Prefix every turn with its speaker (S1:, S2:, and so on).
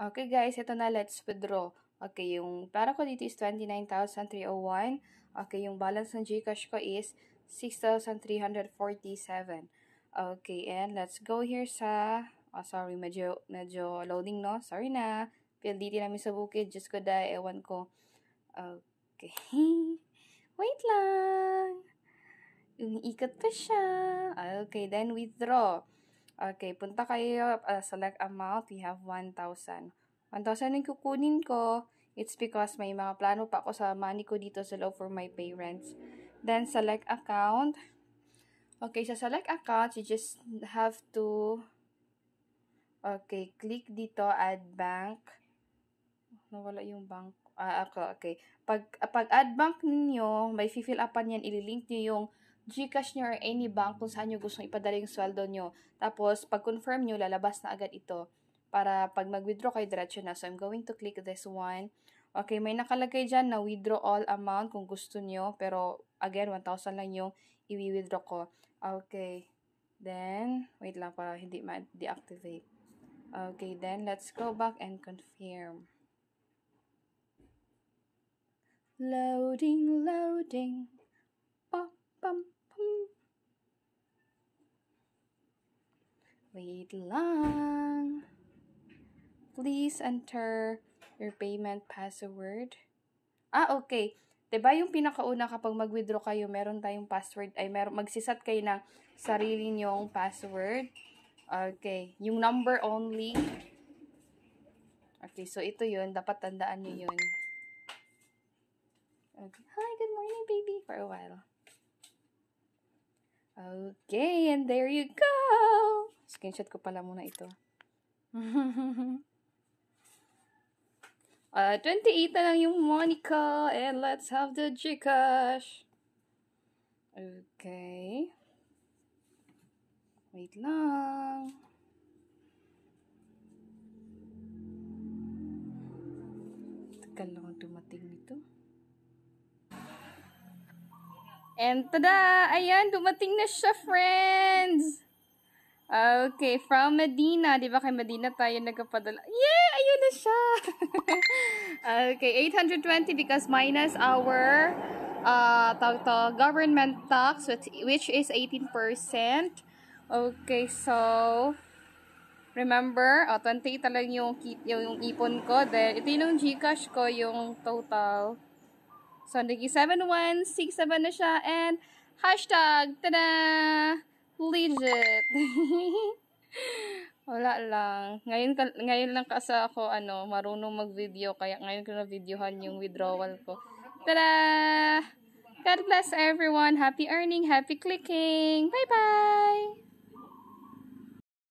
S1: Okay guys, ito na, let's withdraw. Okay, yung para ko dito is 29,301. Okay, yung balance ng Gcash ko is 6,347. Okay, and let's go here sa... Oh, sorry, medyo, medyo loading, no? Sorry na. PLDT namin sa bukid. Diyos ko dahil, ewan ko. Okay. Wait lang. Umiikot pa siya. Okay, then withdraw. Okay, punta kayo, uh, select amount, we have 1,000. 1,000 yung kukunin ko. It's because may mga plano pa ako sa money ko dito sa low for my parents. Then, select account. Okay, sa select account, you just have to, okay, click dito, add bank. Nawala yung bank. Ah, uh, okay. Pag, pag add bank ninyo, may fill upan yan, ililink niyo yung Gcash nyo or any bank kung saan nyo gustong ipadala yung sweldo nyo. Tapos, pag confirm nyo, lalabas na agad ito para pag mag-withdraw kayo, diretso na. So, I'm going to click this one. Okay, may nakalagay dyan na withdraw all amount kung gusto nyo. Pero, again, 1,000 lang yung i-withdraw ko. Okay. Then, wait lang para hindi ma-deactivate. Okay, then let's go back and confirm. Loading, loading. Wait lang. Please enter your payment password. Ah, okay. 'Di diba yung pinakauna kapag mag-withdraw kayo, meron tayong password ay meron magsisat kayo ng sarili niyong password. Okay, yung number only. Okay, so ito 'yun, dapat tandaan niyo 'yun. Okay. Hi, good morning baby for a while. Okay, and there you go. Screenshot ko pala muna ito. uh, ah, 28 na lang yung Monica. And let's have the Gcash. Okay. Wait lang. Tagal lang dumating nito. And tada! Ayan, dumating na siya, friends! Okay, from Medina. Di ba kay Medina tayo nagkapadala? Yeah! Ayun na siya! okay, 820 because minus our uh, tawag to, government tax which, is 18%. Okay, so remember, oh, 28 talaga yung, yung, yung ipon ko. Then, ito yung Gcash ko, yung total. So, naging 7167 na siya. And, hashtag, tada! Legit. Wala lang. Ngayon, ngayon lang kasi ako, ano, marunong mag-video. Kaya ngayon ko na-videohan yung withdrawal ko. Tada! God bless everyone. Happy earning. Happy clicking. Bye-bye!